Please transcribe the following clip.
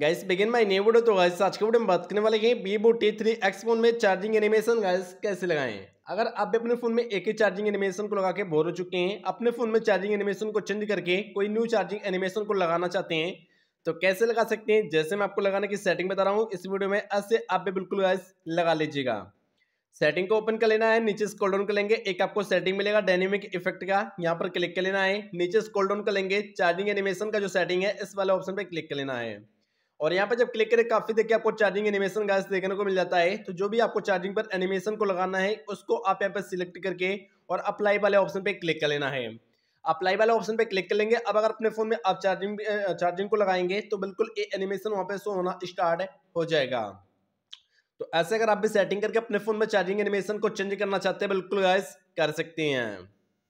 guys begin my new video तो guys आज के वीडियो में बात करने वाले हैं Vivo T three X phone में चार्जिंग एनिमेशन गाइस कैसे लगाएं अगर आप भी अपने फोन में एक ही चार्जिंग एनिमेशन को लगा के बोर हो चुके हैं अपने फोन में चार्जिंग एनिमेशन को चेंज करके कोई न्यू चार्जिंग एनिमेशन को लगाना चाहते हैं तो कैसे लगा सकते हैं जैसे मैं आपको लगाने की सेटिंग बता रहा हूँ इस वीडियो में ऐसे आप भी बिल्कुल गाइस लगा लीजिएगा सेटिंग को ओपन कर लेना है नीचे स्कॉल डाउन कर लेंगे एक आपको सेटिंग मिलेगा डायनेमिक इफेक्ट का यहाँ पर क्लिक कर लेना है नीचे स्कॉल डाउन कर लेंगे चार्जिंग एनिमेशन का जो सेटिंग है इस वाले ऑप्शन पर क्लिक कर लेना है और यहाँ पे जब क्लिक करें काफी देखिए आपको चार्जिंग एनिमेशन गाइस देखने को मिल जाता है तो जो भी आपको चार्जिंग पर एनिमेशन को लगाना है उसको आप यहाँ पे सिलेक्ट करके और अप्लाई वाले ऑप्शन पे क्लिक कर लेना है अप्लाई वाले ऑप्शन पे क्लिक कर लेंगे अब अगर अपने फोन में आप चार्जिंग चार्जिंग को लगाएंगे तो बिल्कुल ये एनिमेशन वहाँ पे शो होना स्टार्ट हो जाएगा तो ऐसे अगर आप भी सेटिंग करके अपने फोन में चार्जिंग एनिमेशन को चेंज करना चाहते हैं बिल्कुल गाइस कर सकते हैं